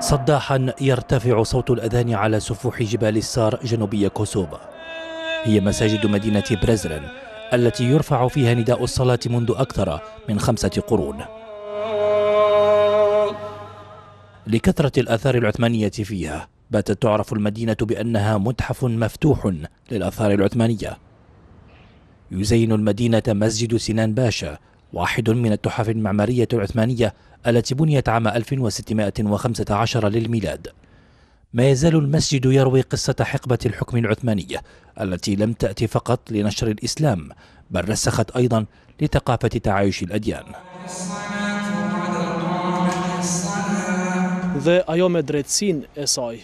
صداحا يرتفع صوت الأذان على سفوح جبال السار جنوبي كوسوبا هي مساجد مدينة بريزلن التي يرفع فيها نداء الصلاة منذ أكثر من خمسة قرون لكثرة الآثار العثمانية فيها باتت تعرف المدينة بأنها متحف مفتوح للآثار العثمانية يزين المدينة مسجد سنان باشا واحد من التحف المعمارية العثمانية التي بنيت عام 1615 للميلاد ما يزال المسجد يروي قصة حقبة الحكم العثمانية التي لم تأتي فقط لنشر الإسلام بل رسخت أيضا لثقافة تعايش الأديان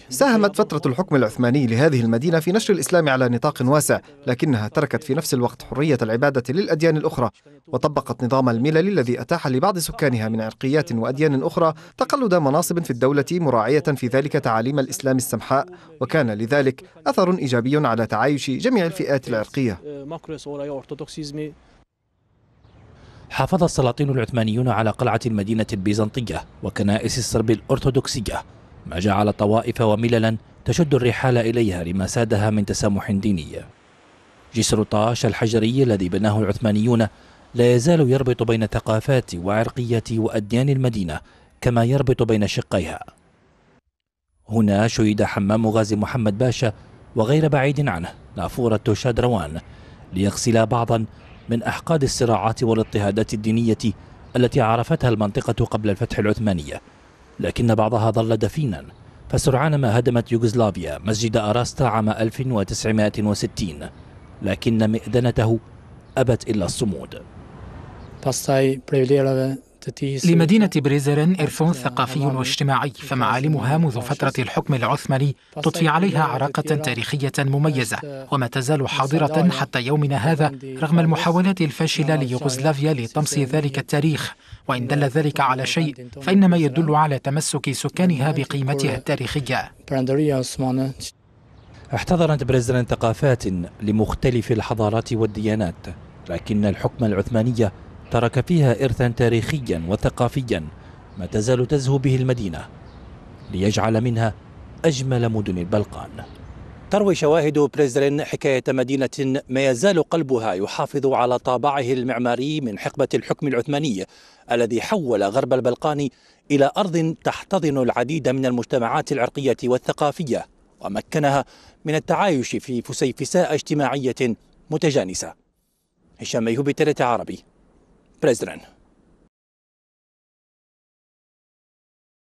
ساهمت فترة الحكم العثماني لهذه المدينة في نشر الإسلام على نطاق واسع لكنها تركت في نفس الوقت حرية العبادة للأديان الأخرى وطبقت نظام الملل الذي أتاح لبعض سكانها من عرقيات وأديان أخرى تقلد مناصب في الدولة مراعية في ذلك تعاليم الإسلام السمحاء وكان لذلك أثر إيجابي على تعايش جميع الفئات العرقية uh, حافظ السلاطين العثمانيون على قلعة المدينة البيزنطية وكنائس الصرب الأرثوذكسية ما جعل طوائف ومللا تشد الرحال إليها لما سادها من تسامح ديني جسر طاش الحجري الذي بناه العثمانيون لا يزال يربط بين ثقافات وعرقيات وأديان المدينة كما يربط بين شقيها هنا شيد حمام غازي محمد باشا وغير بعيد عنه نافورة شادروان ليغسلا بعضا من أحقاد الصراعات والاضطهادات الدينية التي عرفتها المنطقة قبل الفتح العثمانية لكن بعضها ظل دفينا فسرعان ما هدمت يوغوسلافيا مسجد أراستا عام 1960 لكن مئذنته أبت إلا الصمود لمدينة بريزرن إرث ثقافي واجتماعي فمعالمها منذ فترة الحكم العثماني تضفي عليها عراقة تاريخية مميزة وما تزال حاضرة حتى يومنا هذا رغم المحاولات الفاشلة ليوغوسلافيا لطمس ذلك التاريخ وإن دل ذلك على شيء فإنما يدل على تمسك سكانها بقيمتها التاريخية احتضنت بريزرن ثقافات لمختلف الحضارات والديانات لكن الحكم العثماني ترك فيها إرثا تاريخيا وثقافيا ما تزال تزهو به المدينة ليجعل منها أجمل مدن البلقان تروي شواهد بريزرين حكاية مدينة ما يزال قلبها يحافظ على طابعه المعماري من حقبة الحكم العثماني الذي حول غرب البلقان إلى أرض تحتضن العديد من المجتمعات العرقية والثقافية ومكنها من التعايش في فسيفساء اجتماعية متجانسة هشام ميهوبي تلت عربي president.